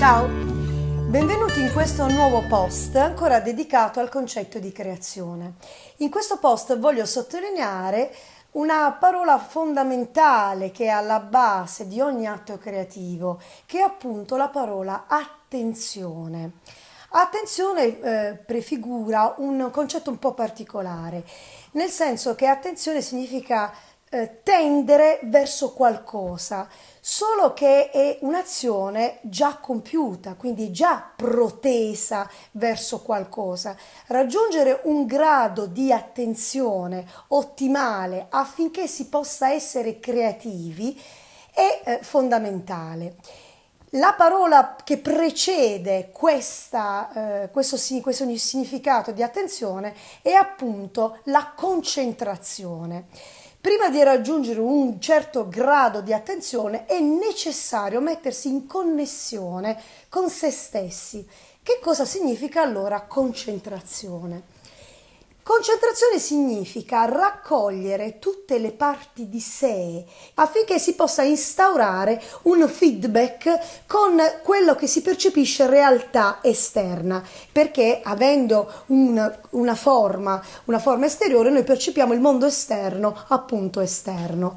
Ciao, benvenuti in questo nuovo post ancora dedicato al concetto di creazione. In questo post voglio sottolineare una parola fondamentale che è alla base di ogni atto creativo, che è appunto la parola attenzione. Attenzione eh, prefigura un concetto un po' particolare, nel senso che attenzione significa eh, tendere verso qualcosa, solo che è un'azione già compiuta, quindi già protesa verso qualcosa. Raggiungere un grado di attenzione ottimale affinché si possa essere creativi è eh, fondamentale. La parola che precede questa, eh, questo, questo, significato di attenzione è appunto la concentrazione. Prima di raggiungere un certo grado di attenzione è necessario mettersi in connessione con se stessi. Che cosa significa allora concentrazione? Concentrazione significa raccogliere tutte le parti di sé affinché si possa instaurare un feedback con quello che si percepisce realtà esterna, perché avendo un, una forma, una forma esteriore, noi percepiamo il mondo esterno, appunto esterno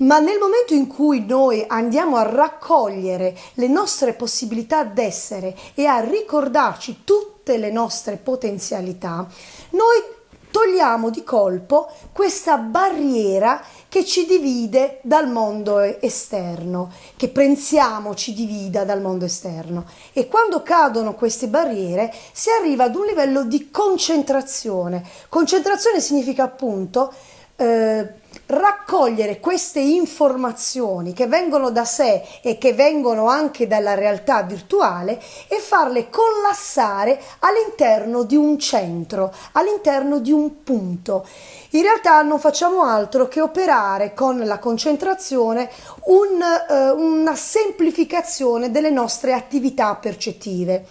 ma nel momento in cui noi andiamo a raccogliere le nostre possibilità d'essere e a ricordarci tutte le nostre potenzialità, noi togliamo di colpo questa barriera che ci divide dal mondo esterno, che pensiamo ci divida dal mondo esterno. E quando cadono queste barriere si arriva ad un livello di concentrazione. Concentrazione significa appunto eh, raccogliere queste informazioni che vengono da sé e che vengono anche dalla realtà virtuale e farle collassare all'interno di un centro, all'interno di un punto. In realtà non facciamo altro che operare con la concentrazione un, eh, una semplificazione delle nostre attività percettive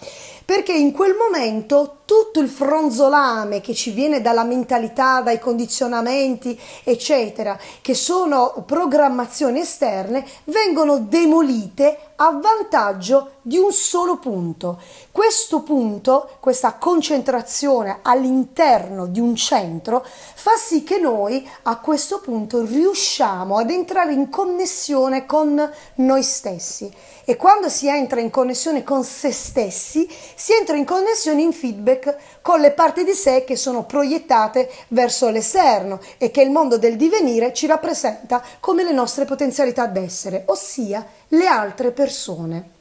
perché in quel momento tutto il fronzolame che ci viene dalla mentalità, dai condizionamenti, eccetera, eccetera, che sono programmazioni esterne, vengono demolite a vantaggio di un solo punto. Questo punto, questa concentrazione all'interno di un centro, fa sì che noi a questo punto riusciamo ad entrare in connessione con noi stessi. E quando si entra in connessione con se stessi, si entra in connessione in feedback con le parti di sé che sono proiettate verso l'esterno e che il mondo del divenire ci rappresenta come le nostre potenzialità d'essere, ossia le altre persone.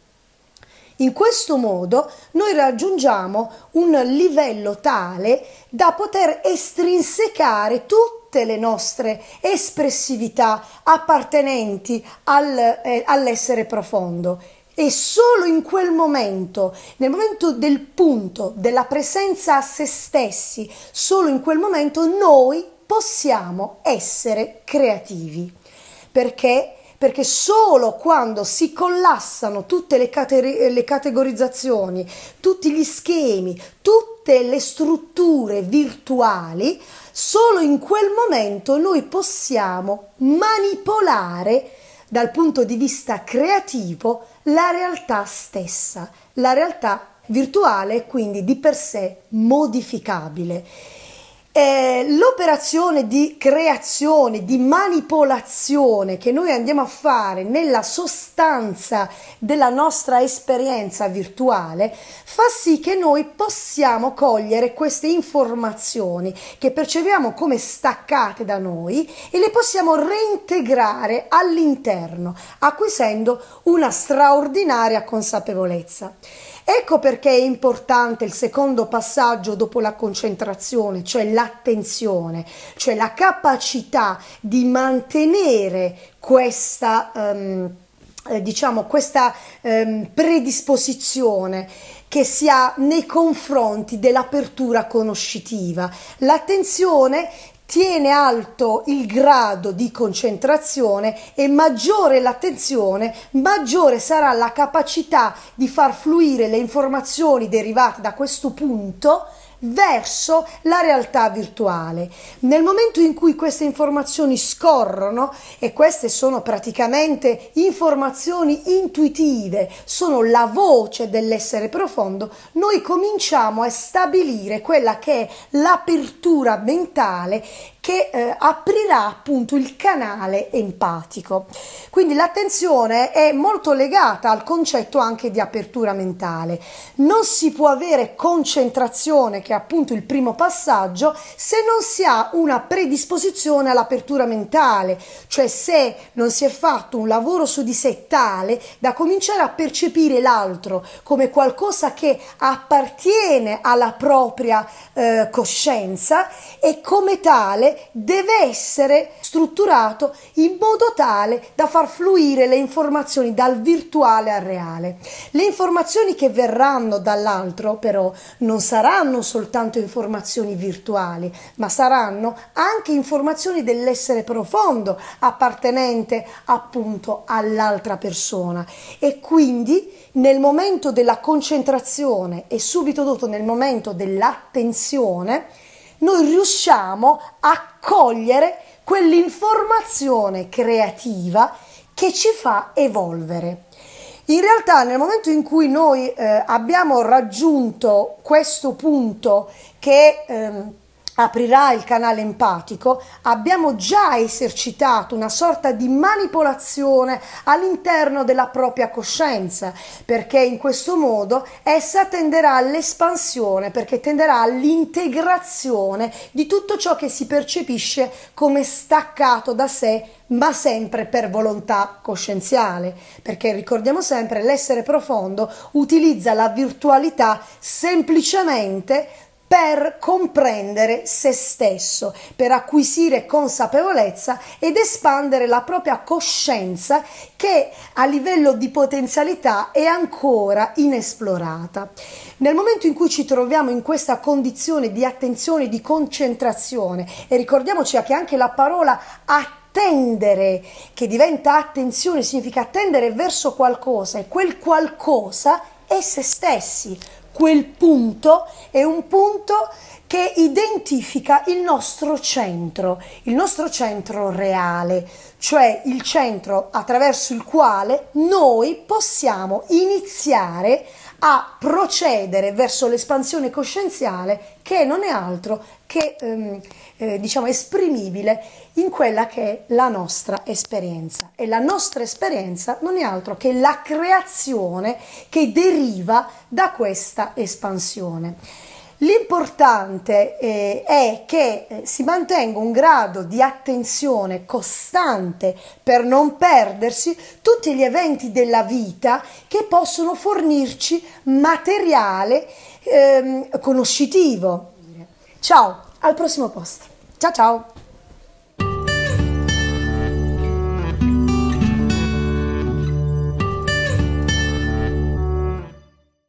In questo modo noi raggiungiamo un livello tale da poter estrinsecare tutte le nostre espressività appartenenti al, eh, all'essere profondo e solo in quel momento, nel momento del punto, della presenza a se stessi, solo in quel momento noi possiamo essere creativi. Perché perché solo quando si collassano tutte le, cate- le categorizzazioni, tutti gli schemi, tutte le strutture virtuali, solo in quel momento noi possiamo manipolare dal punto di vista creativo la realtà stessa, la realtà virtuale quindi di per sé modificabile. Eh, l'operazione di creazione, di manipolazione che noi andiamo a fare nella sostanza della nostra esperienza virtuale fa sì che noi possiamo cogliere queste informazioni che percepiamo come staccate da noi e le possiamo reintegrare all'interno, acquisendo una straordinaria consapevolezza. Ecco perché è importante il secondo passaggio dopo la concentrazione, cioè l'attenzione, cioè la capacità di mantenere questa, um, diciamo, questa um, predisposizione che si ha nei confronti dell'apertura conoscitiva. L'attenzione tiene alto il grado di concentrazione e maggiore l'attenzione, maggiore sarà la capacità di far fluire le informazioni derivate da questo punto verso la realtà virtuale. Nel momento in cui queste informazioni scorrono, e queste sono praticamente informazioni intuitive, sono la voce dell'essere profondo, noi cominciamo a stabilire quella che è l'apertura mentale che eh, aprirà appunto il canale empatico. Quindi l'attenzione è molto legata al concetto anche di apertura mentale. Non si può avere concentrazione, che è appunto il primo passaggio, se non si ha una predisposizione all'apertura mentale, cioè se non si è fatto un lavoro su di sé tale da cominciare a percepire l'altro come qualcosa che appartiene alla propria eh, coscienza e come tale deve essere strutturato in modo tale da far fluire le informazioni dal virtuale al reale. Le informazioni che verranno dall'altro però non saranno soltanto informazioni virtuali, ma saranno anche informazioni dell'essere profondo appartenente appunto all'altra persona e quindi nel momento della concentrazione e subito dopo nel momento dell'attenzione noi riusciamo a cogliere quell'informazione creativa che ci fa evolvere. In realtà nel momento in cui noi eh, abbiamo raggiunto questo punto che ehm, aprirà il canale empatico, abbiamo già esercitato una sorta di manipolazione all'interno della propria coscienza, perché in questo modo essa tenderà all'espansione, perché tenderà all'integrazione di tutto ciò che si percepisce come staccato da sé ma sempre per volontà coscienziale, perché ricordiamo sempre l'essere profondo utilizza la virtualità semplicemente per comprendere se stesso, per acquisire consapevolezza ed espandere la propria coscienza che a livello di potenzialità è ancora inesplorata. Nel momento in cui ci troviamo in questa condizione di attenzione, di concentrazione, e ricordiamoci che anche la parola attenzione, attendere, che diventa attenzione, significa attendere verso qualcosa e quel qualcosa è se stessi, quel punto è un punto che identifica il nostro centro, il nostro centro reale cioè il centro attraverso il quale noi possiamo iniziare a procedere verso l'espansione coscienziale che non è altro che ehm, eh, diciamo esprimibile in quella che è la nostra esperienza e la nostra esperienza non è altro che la creazione che deriva da questa espansione. L'importante eh, è che eh, si mantenga un grado di attenzione costante per non perdersi tutti gli eventi della vita che possono fornirci materiale ehm, conoscitivo. Ciao, al prossimo post. Ciao ciao!